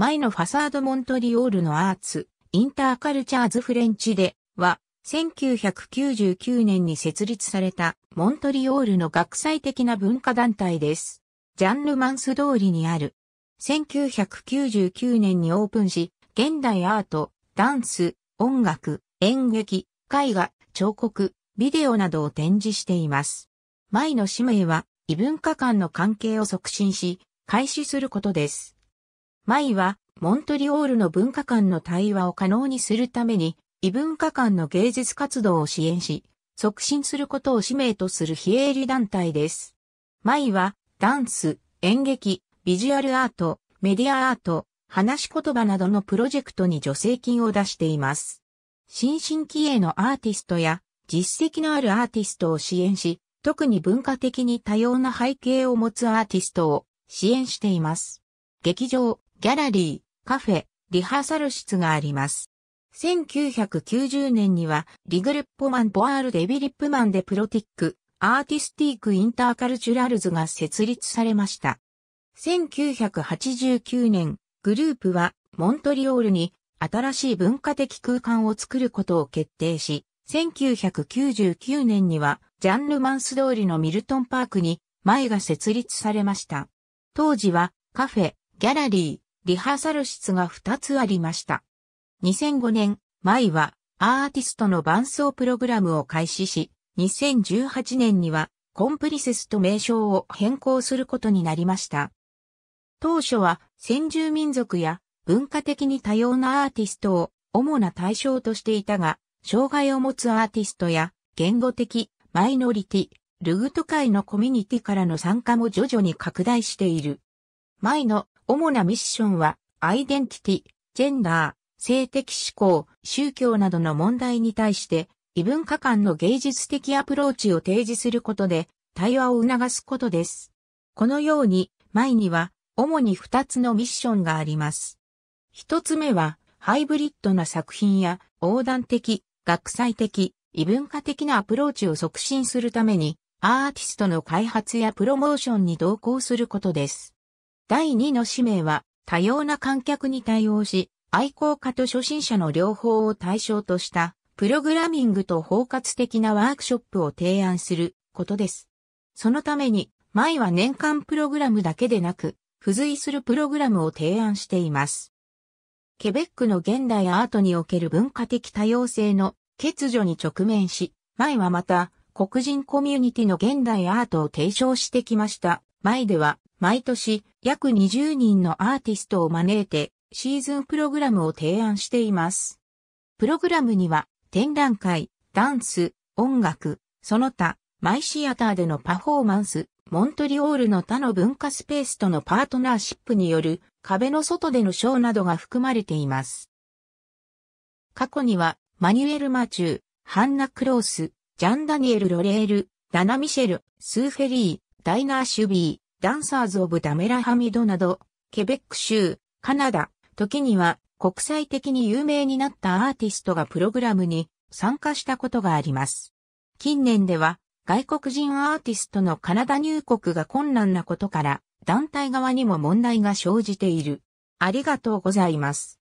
前のファサードモントリオールのアーツ、インターカルチャーズフレンチでは、1999年に設立されたモントリオールの学際的な文化団体です。ジャンルマンス通りにある。1999年にオープンし、現代アート、ダンス、音楽、演劇、絵画、彫刻、ビデオなどを展示しています。前の使命は異文化間の関係を促進し、開始することです。マイは、モントリオールの文化間の対話を可能にするために、異文化間の芸術活動を支援し、促進することを使命とする非営利団体です。マイは、ダンス、演劇、ビジュアルアート、メディアアート、話し言葉などのプロジェクトに助成金を出しています。新進気鋭のアーティストや実績のあるアーティストを支援し、特に文化的に多様な背景を持つアーティストを支援しています。劇場、ギャラリー、カフェ、リハーサル室があります。1990年には、リグルッポマン・ポアール・デビリップマン・でプロティック、アーティスティーク・インターカルチュラルズが設立されました。1989年、グループは、モントリオールに、新しい文化的空間を作ることを決定し、1999年には、ジャンルマンス通りのミルトンパークに、前が設立されました。当時は、カフェ、ギャラリー、リハーサル室が2つありました。2005年、イはアーティストの伴奏プログラムを開始し、2018年にはコンプリセスと名称を変更することになりました。当初は先住民族や文化的に多様なアーティストを主な対象としていたが、障害を持つアーティストや言語的、マイノリティ、ルグト界のコミュニティからの参加も徐々に拡大している。前の主なミッションは、アイデンティティ、ジェンダー、性的思考、宗教などの問題に対して、異文化間の芸術的アプローチを提示することで、対話を促すことです。このように、前には、主に2つのミッションがあります。1つ目は、ハイブリッドな作品や、横断的、学際的、異文化的なアプローチを促進するために、アーティストの開発やプロモーションに同行することです。第2の使命は、多様な観客に対応し、愛好家と初心者の両方を対象とした、プログラミングと包括的なワークショップを提案することです。そのために、前は年間プログラムだけでなく、付随するプログラムを提案しています。ケベックの現代アートにおける文化的多様性の欠如に直面し、前はまた黒人コミュニティの現代アートを提唱してきました。前では毎年約20人のアーティストを招いてシーズンプログラムを提案しています。プログラムには展覧会、ダンス、音楽、その他、マイシアターでのパフォーマンス、モントリオールの他の文化スペースとのパートナーシップによる壁の外でのショーなどが含まれています。過去には、マニュエル・マチュー、ハンナ・クロース、ジャン・ダニエル・ロレール、ダナ・ミシェル、スーフェリー、ダイナー・シュビー、ダンサーズ・オブ・ダメラ・ハミドなど、ケベック州、カナダ、時には国際的に有名になったアーティストがプログラムに参加したことがあります。近年では外国人アーティストのカナダ入国が困難なことから団体側にも問題が生じている。ありがとうございます。